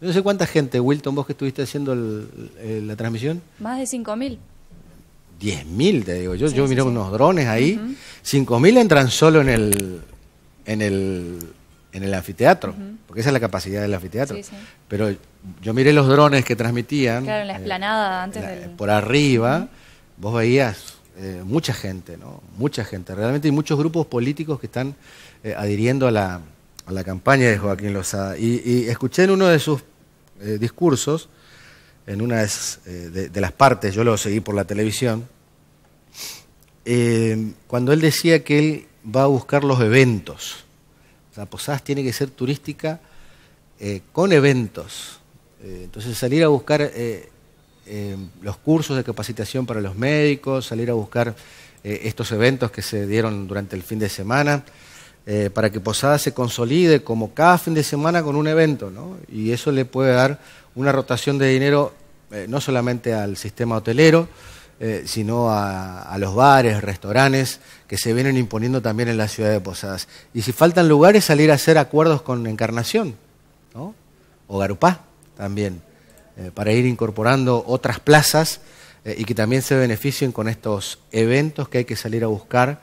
No sé cuánta gente, Wilton, vos que estuviste haciendo la transmisión. Más de 5.000. 10.000, te digo yo. yo miré unos drones ahí. 5.000 entran solo en el, en el, anfiteatro, porque esa es la capacidad del anfiteatro. Pero yo miré los drones que transmitían. Claro, en la eh, esplanada antes la, Por arriba, vos veías eh, mucha gente, ¿no? Mucha gente. Realmente hay muchos grupos políticos que están eh, adhiriendo a la a la campaña de Joaquín Lozada. Y, escuché en uno de sus eh, discursos, en una eh, de, las partes, yo lo seguí por la televisión, eh, cuando él decía que él va a buscar los eventos. O sea, Posadas tiene que ser turística con eventos. entonces salir a buscar los cursos de capacitación para los médicos, salir a buscar estos eventos que se dieron durante el fin de semana. Eh, para que Posadas se consolide como cada fin de semana con un evento, ¿no? Y eso le puede dar una rotación de dinero eh, no solamente al sistema hotelero, eh, sino a, los bares, restaurantes que se vienen imponiendo también en la ciudad de Posadas. Y si faltan lugares, salir a hacer acuerdos con Encarnación, ¿no? O Garupá también, para ir incorporando otras plazas y que también se beneficien con estos eventos que hay que salir a buscar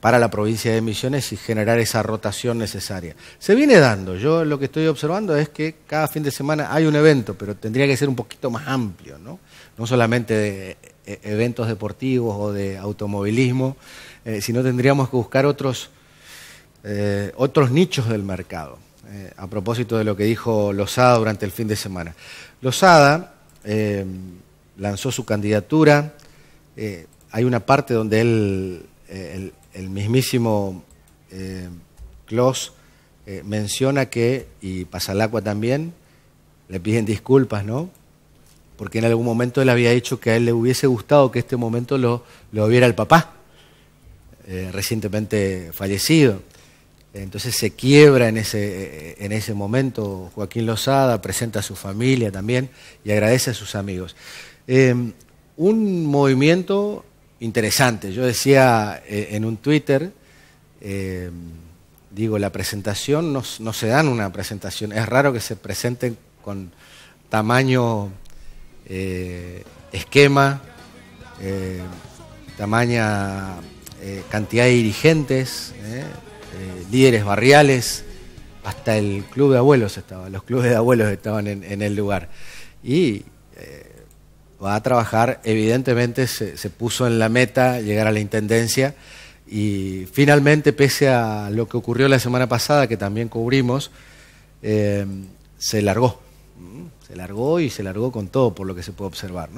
para la provincia de Misiones y generar esa rotación necesaria. Se viene dando, yo lo que estoy observando es que cada fin de semana hay un evento, pero tendría que ser un poquito más amplio, no, no solamente de e, eventos deportivos o de automovilismo, eh, sino tendríamos que buscar otros, eh, otros nichos del mercado, eh, a propósito de lo que dijo Lozada durante el fin de semana. Lozada lanzó su candidatura, hay una parte donde él el mismísimo eh, eh, menciona que, y Pasalacua también, le piden disculpas, ¿no? Porque en algún momento él había dicho que a él le hubiese gustado que este momento lo, lo viera el papá, eh, recientemente fallecido. Entonces se quiebra en ese, eh, en ese momento. Joaquín Lozada presenta a su familia también y agradece a sus amigos. un movimiento interesante. Yo decía eh, en un Twitter, eh, digo, la presentación no, se dan una presentación. Es raro que se presenten con tamaño eh, esquema, tamaña cantidad de dirigentes, líderes barriales. Hasta el club de abuelos estaba, los clubes de abuelos estaban en, el lugar. Y va a trabajar, evidentemente se, puso en la meta llegar a la Intendencia y finalmente, pese a lo que ocurrió la semana pasada, que también cubrimos, eh, se largó. Se largó y se largó con todo, por lo que se puede observar.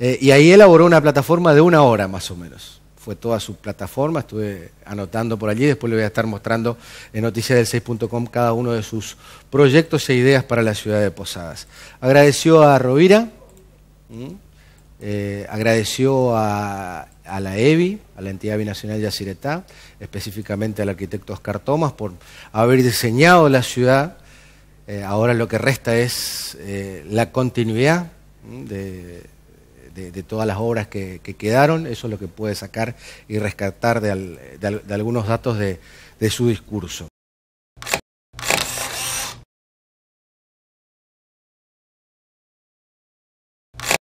Eh, y ahí elaboró una plataforma de una hora más o menos. Fue toda su plataforma, estuve anotando por allí, después le voy a estar mostrando en del 6com cada uno de sus proyectos e ideas para la ciudad de Posadas. Agradeció a Rovira, ¿Mm? Eh, agradeció a, la EBI, a la entidad binacional Yacyretá, específicamente al arquitecto Oscar Tomas por haber diseñado la ciudad. Eh, ahora lo que resta es eh, la continuidad ¿Mm? de, todas las obras que, quedaron. Eso es lo que puede sacar y rescatar de, algunos datos de, su discurso.